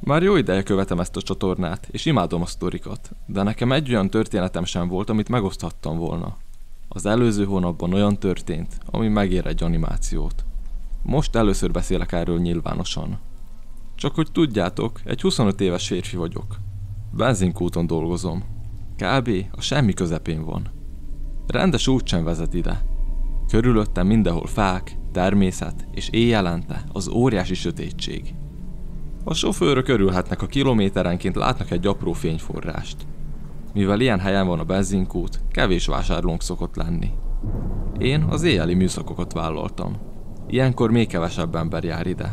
Már jó ideje követem ezt a csatornát, és imádom a sztorikat, de nekem egy olyan történetem sem volt, amit megoszthattam volna. Az előző hónapban olyan történt, ami megér egy animációt. Most először beszélek erről nyilvánosan. Csak hogy tudjátok, egy 25 éves férfi vagyok. Benzinkúton dolgozom. Kb. a semmi közepén van. Rendes út sem vezet ide. Körülöttem mindenhol fák, természet, és éjjelente az óriási sötétség. A sofőrök örülhetnek, a kilométerenként látnak egy apró fényforrást. Mivel ilyen helyen van a benzinkút, kevés vásárlónk szokott lenni. Én az éjjeli műszakokat vállaltam. Ilyenkor még kevesebb ember jár ide.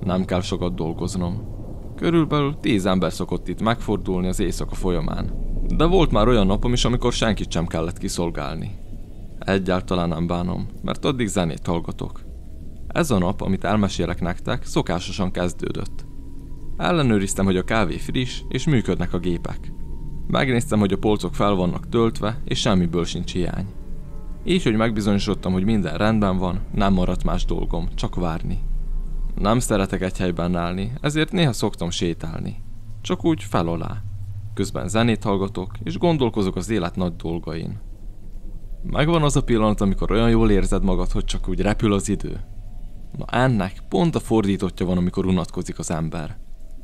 Nem kell sokat dolgoznom. Körülbelül tíz ember szokott itt megfordulni az éjszaka folyamán, de volt már olyan napom is, amikor senkit sem kellett kiszolgálni. Egyáltalán nem bánom, mert addig zenét hallgatok. Ez a nap, amit elmesélek nektek, szokásosan kezdődött. Ellenőriztem, hogy a kávé friss, és működnek a gépek. Megnéztem, hogy a polcok fel vannak töltve, és semmiből sincs hiány. Így, hogy megbizonyosodtam, hogy minden rendben van, nem maradt más dolgom, csak várni. Nem szeretek egy helyben állni, ezért néha szoktam sétálni. Csak úgy fel alá közben zenét hallgatok, és gondolkozok az élet nagy dolgain. Megvan az a pillanat, amikor olyan jól érzed magad, hogy csak úgy repül az idő. Na ennek pont a fordítottja van, amikor unatkozik az ember.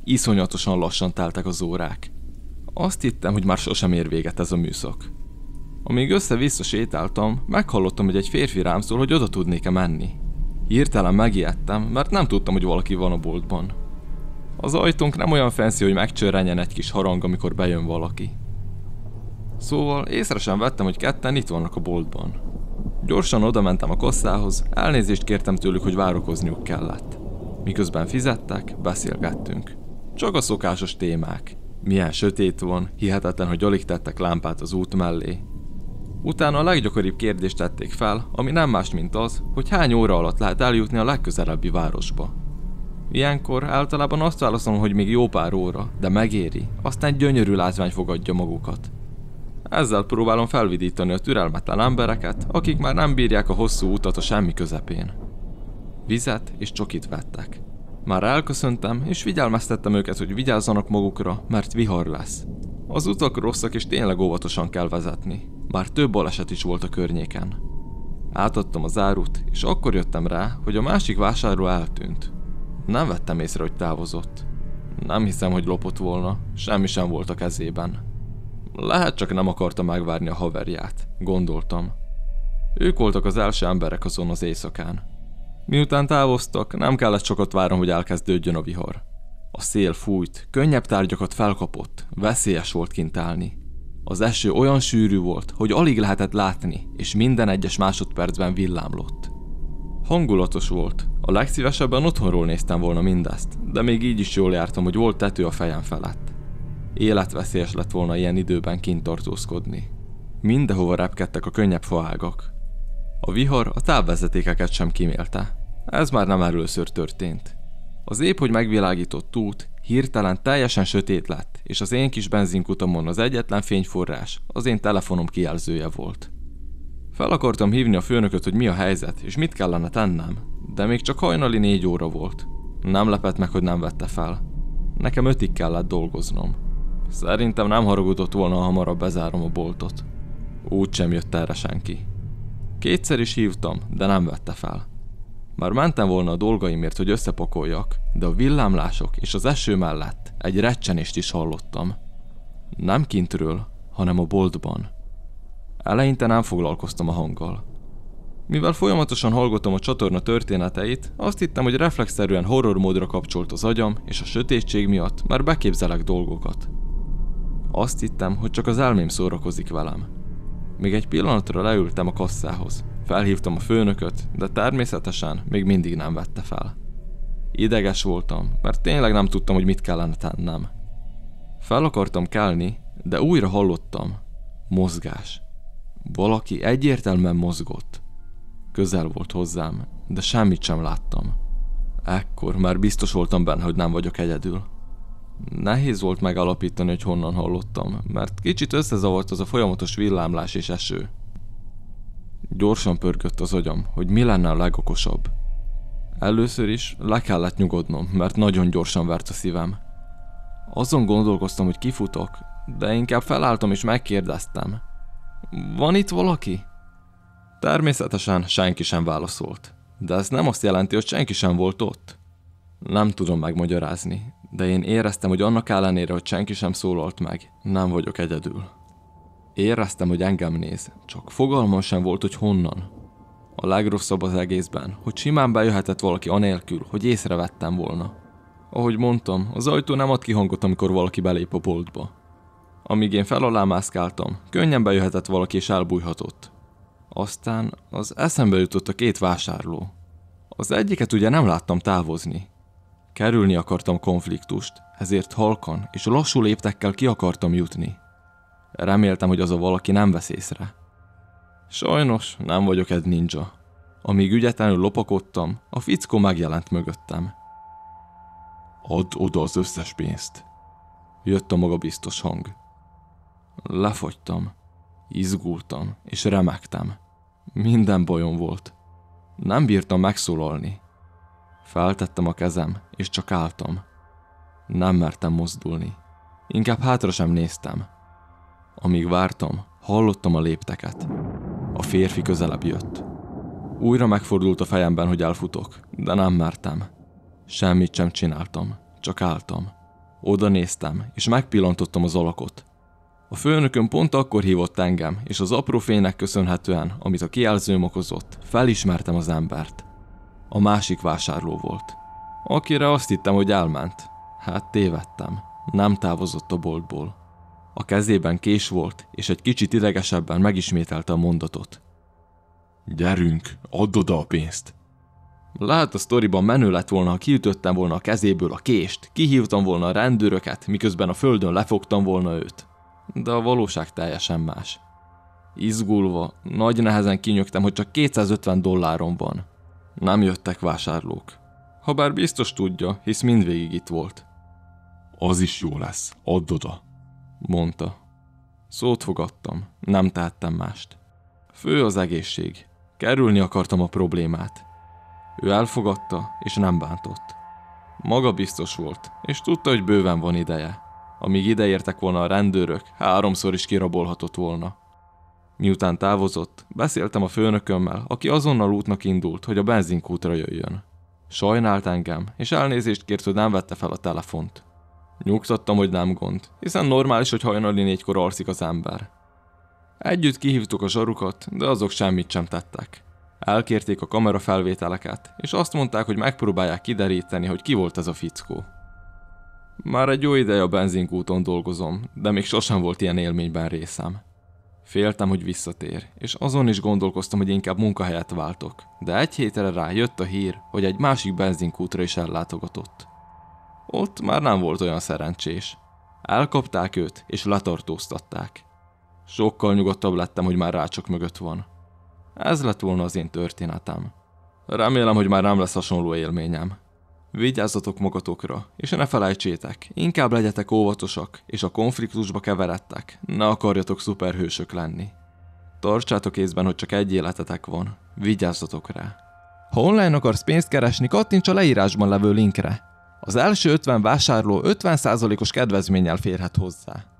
Iszonyatosan lassan teltek az órák. Azt hittem, hogy már sosem ér véget ez a műszak. Amíg össze-vissza sétáltam, meghallottam, hogy egy férfi rám szól, hogy oda tudnék-e menni. Hirtelen megijedtem, mert nem tudtam, hogy valaki van a boltban. Az ajtónk nem olyan fenszi, hogy megcsörrenjen egy kis harang, amikor bejön valaki. Szóval észre sem vettem, hogy ketten itt vannak a boltban. Gyorsan odamentem a kosszához, elnézést kértem tőlük, hogy várakozniuk kellett. Miközben fizettek, beszélgettünk. Csak a szokásos témák. Milyen sötét van, hihetetlen, hogy alig tettek lámpát az út mellé. Utána a leggyakoribb kérdést tették fel, ami nem más, mint az, hogy hány óra alatt lehet eljutni a legközelebbi városba. Ilyenkor általában azt válaszolom, hogy még jó pár óra, de megéri. Aztán gyönyörű látvány fogadja magukat. Ezzel próbálom felvidítani a türelmetlen embereket, akik már nem bírják a hosszú utat a semmi közepén. Vizet és csokit vettek. Már elköszöntem, és figyelmeztettem őket, hogy vigyázzanak magukra, mert vihar lesz. Az utak rosszak, és tényleg óvatosan kell vezetni. Már több baleset is volt a környéken. Átadtam az árut, és akkor jöttem rá, hogy a másik vásárló eltűnt. Nem vettem észre, hogy távozott. Nem hiszem, hogy lopott volna, semmi sem volt a kezében. Lehet csak nem akarta megvárni a haverját, gondoltam. Ők voltak az első emberek azon az éjszakán. Miután távoztak, nem kellett sokat várnom, hogy elkezdődjön a vihar. A szél fújt, könnyebb tárgyakat felkapott, veszélyes volt kint állni. Az eső olyan sűrű volt, hogy alig lehetett látni, és minden egyes másodpercben villámlott. Hangulatos volt, a legszívesebben otthonról néztem volna mindezt, de még így is jól jártam, hogy volt tető a fejem felett. Életveszélyes lett volna ilyen időben kint tartózkodni. Mindenhova repkedtek a könnyebb faágak. A vihar a távvezetékeket sem kimélte. Ez már nem először történt. Az épp, hogy megvilágított út hirtelen teljesen sötét lett, és az én kis benzinkutamon az egyetlen fényforrás az én telefonom kijelzője volt. Fel akartam hívni a főnököt, hogy mi a helyzet, és mit kellene tennem, de még csak hajnali négy óra volt. Nem lepett meg, hogy nem vette fel. Nekem ötig kellett dolgoznom. Szerintem nem haragudott volna, ha hamarabb bezárom a boltot. Úgy sem jött erre senki. Kétszer is hívtam, de nem vette fel. Már mentem volna a dolgaimért, hogy összepakoljak, de a villámlások és az eső mellett egy recsenést is hallottam. Nem kintről, hanem a boltban. Eleinte nem foglalkoztam a hanggal. Mivel folyamatosan hallgatom a csatorna történeteit, azt hittem, hogy reflexzerűen horror módra kapcsolt az agyam, és a sötétség miatt már beképzelek dolgokat. Azt hittem, hogy csak az elmém szórakozik velem. Még egy pillanatra leültem a kasszához. Felhívtam a főnököt, de természetesen még mindig nem vette fel. Ideges voltam, mert tényleg nem tudtam, hogy mit kellene tennem. Fel akartam kelni, de újra hallottam. Mozgás. Valaki egyértelműen mozgott közel volt hozzám, de semmit sem láttam. Ekkor már biztos voltam benne, hogy nem vagyok egyedül. Nehéz volt megalapítani, hogy honnan hallottam, mert kicsit összezavart az a folyamatos villámlás és eső. Gyorsan pörgött az agyam, hogy mi lenne a legokosabb. Először is le kellett nyugodnom, mert nagyon gyorsan vert a szívem. Azon gondolkoztam, hogy kifutok, de inkább felálltam és megkérdeztem. Van itt valaki? Természetesen senki sem válaszolt, de ez nem azt jelenti, hogy senki sem volt ott. Nem tudom megmagyarázni, de én éreztem, hogy annak ellenére, hogy senki sem szólalt meg, nem vagyok egyedül. Éreztem, hogy engem néz, csak fogalmam sem volt, hogy honnan. A legrosszabb az egészben, hogy simán bejöhetett valaki anélkül, hogy észrevettem volna. Ahogy mondtam, az ajtó nem ad ki hangot, amikor valaki belép a boltba. Amíg én felalámászkáltam, könnyen bejöhetett valaki és elbújhatott. Aztán az eszembe jutott a két vásárló. Az egyiket ugye nem láttam távozni. Kerülni akartam konfliktust, ezért halkan és lassú léptekkel ki akartam jutni. Reméltem, hogy az a valaki nem vesz észre. Sajnos nem vagyok egy ninja. Amíg ügyetlenül lopakodtam, a fickó megjelent mögöttem. Add oda az összes pénzt. Jött a magabiztos hang. Lefogytam, izgultam és remegtem. Minden bajom volt. Nem bírtam megszólalni. Feltettem a kezem, és csak álltam. Nem mertem mozdulni. Inkább hátra sem néztem. Amíg vártam, hallottam a lépteket. A férfi közelebb jött. Újra megfordult a fejemben, hogy elfutok, de nem mertem. Semmit sem csináltam, csak álltam. Oda néztem, és megpillantottam az alakot. A főnökön pont akkor hívott engem, és az apró fénynek köszönhetően, amit a kijelzőm okozott, felismertem az embert. A másik vásárló volt. Akire azt hittem, hogy elment. Hát tévedtem. Nem távozott a boltból. A kezében kés volt, és egy kicsit idegesebben megismételte a mondatot. Gyerünk, add oda a pénzt! Lehet a sztoriban menő lett volna, ha kiütöttem volna a kezéből a kést, kihívtam volna a rendőröket, miközben a földön lefogtam volna őt de a valóság teljesen más. Izgulva, nagy nehezen kinyögtem, hogy csak 250 dollárom van. Nem jöttek vásárlók. Habár biztos tudja, hisz mindvégig itt volt. Az is jó lesz, add oda, mondta. Szót fogadtam, nem tehettem mást. Fő az egészség. Kerülni akartam a problémát. Ő elfogadta, és nem bántott. Maga biztos volt, és tudta, hogy bőven van ideje. Amíg ideértek volna a rendőrök, háromszor is kirabolhatott volna. Miután távozott, beszéltem a főnökömmel, aki azonnal útnak indult, hogy a benzinkútra jöjjön. Sajnált engem, és elnézést kért, hogy nem vette fel a telefont. Nyugtattam, hogy nem gond, hiszen normális, hogy hajnali négykor alszik az ember. Együtt kihívtuk a sarukat, de azok semmit sem tettek. Elkérték a kamera felvételeket, és azt mondták, hogy megpróbálják kideríteni, hogy ki volt ez a fickó. Már egy jó ideje a benzinkúton dolgozom, de még sosem volt ilyen élményben részem. Féltem, hogy visszatér, és azon is gondolkoztam, hogy inkább munkahelyet váltok, de egy hétre rá jött a hír, hogy egy másik benzinkútra is ellátogatott. Ott már nem volt olyan szerencsés. Elkapták őt, és letartóztatták. Sokkal nyugodtabb lettem, hogy már rácsok mögött van. Ez lett volna az én történetem. Remélem, hogy már nem lesz hasonló élményem vigyázzatok magatokra, és ne felejtsétek, inkább legyetek óvatosak, és a konfliktusba keveredtek, ne akarjatok szuperhősök lenni. Tartsátok észben, hogy csak egy életetek van, vigyázzatok rá. Ha online akarsz pénzt keresni, kattints a leírásban levő linkre. Az első 50 vásárló 50%-os kedvezménnyel férhet hozzá.